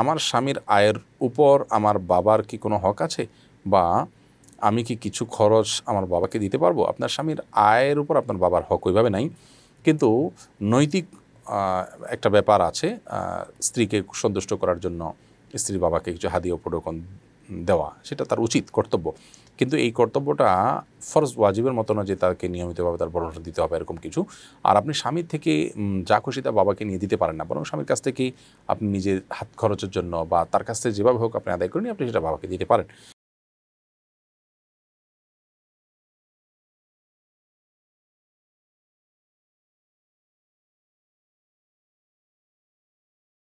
আমার স্বামীর আয়ের উপর আমার বাবার কি কোনো হক আছে বা আমি কি কিছু খরচ আমার বাবাকে দিতে পারবো আপনার স্বামীর আয়ের উপর আপনার বাবার হক ওইভাবে নাই কিন্তু নৈতিক একটা ব্যাপার আছে স্ত্রীকে সন্তুষ্ট করার জন্য স্ত্রীর বাবাকে কিছু হাদিয়া প্রডোকন দেওয়া সেটা তার উচিত কর্তব্য কিন্তু এই কর্তব্যটা ফরজ ওয়াজিবের মতো না যে তাকে নিয়মিতভাবে তার পরামর্শ দিতে হবে এরকম কিছু আর আপনি স্বামীর থেকে যা খুশি তা বাবাকে নিয়ে দিতে পারেন না বরং স্বামীর কাছ থেকে আপনি নিজের হাত খরচের জন্য বা তার কাছ থেকে যেভাবে হোক আপনি আদায় করেন আপনি সেটা বাবাকে দিতে পারেন